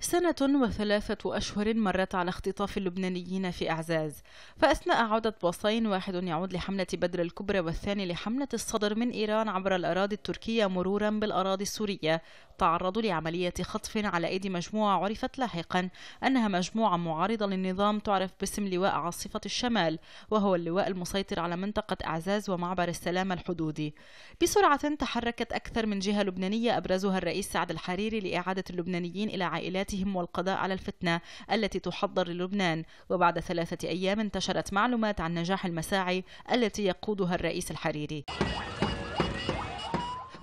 سنة وثلاثة أشهر مرت على اختطاف اللبنانيين في أعزاز فأثناء عودة باصين واحد يعود لحملة بدر الكبرى والثاني لحملة الصدر من إيران عبر الأراضي التركية مرورا بالأراضي السورية تعرضوا لعملية خطف على أيدي مجموعة عرفت لاحقا أنها مجموعة معارضة للنظام تعرف باسم لواء عاصفة الشمال وهو اللواء المسيطر على منطقة أعزاز ومعبر السلام الحدودي بسرعة تحركت أكثر من جهة لبنانية أبرزها الرئيس سعد الحريري لإعادة اللبنانيين إلى عائلات جهودهم والقضاء على الفتنة التي تحضر للبنان وبعد ثلاثة أيام انتشرت معلومات عن نجاح المساعي التي يقودها الرئيس الحريري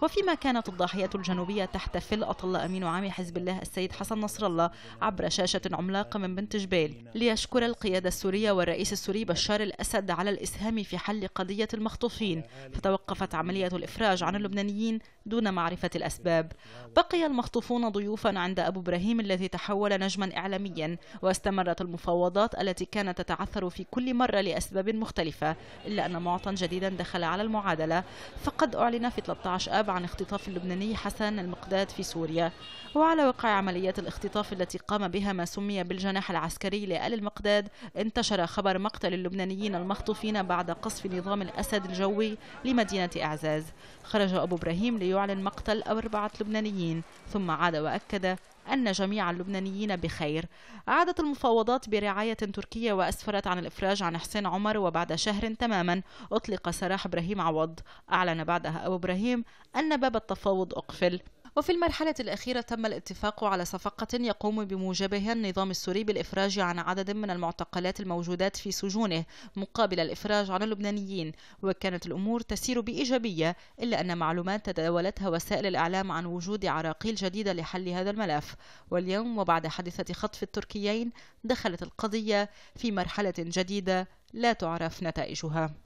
وفيما كانت الضاحية الجنوبية تحتفل أطل أمين عام حزب الله السيد حسن نصر الله عبر شاشة عملاقة من بنت جبيل ليشكر القيادة السورية والرئيس السوري بشار الأسد على الإسهام في حل قضية المخطوفين فتوقفت عملية الإفراج عن اللبنانيين دون معرفة الأسباب بقي المخطوفون ضيوفا عند أبو إبراهيم الذي تحول نجما إعلاميا واستمرت المفاوضات التي كانت تتعثر في كل مرة لأسباب مختلفة إلا أن معطى جديدا دخل على المعادلة فقد أعلن في 13 آب عن اختطاف اللبناني حسن المقداد في سوريا وعلى وقع عمليات الاختطاف التي قام بها ما سمي بالجناح العسكري لآل المقداد انتشر خبر مقتل اللبنانيين المخطوفين بعد قصف نظام الأسد الجوي لمدينة إعزاز خرج أبو إبراهيم ليعلن مقتل أربعة لبنانيين ثم عاد وأكد أن جميع اللبنانيين بخير عادت المفاوضات برعاية تركية وأسفرت عن الإفراج عن حسين عمر وبعد شهر تماما أطلق سراح إبراهيم عوض أعلن بعدها أبو إبراهيم أن باب التفاوض أقفل وفي المرحلة الأخيرة تم الاتفاق على صفقة يقوم بموجبها النظام السوري بالإفراج عن عدد من المعتقلات الموجودات في سجونه مقابل الإفراج عن اللبنانيين وكانت الأمور تسير بإيجابية إلا أن معلومات تداولتها وسائل الإعلام عن وجود عراقيل جديدة لحل هذا الملف واليوم وبعد حادثة خطف التركيين دخلت القضية في مرحلة جديدة لا تعرف نتائجها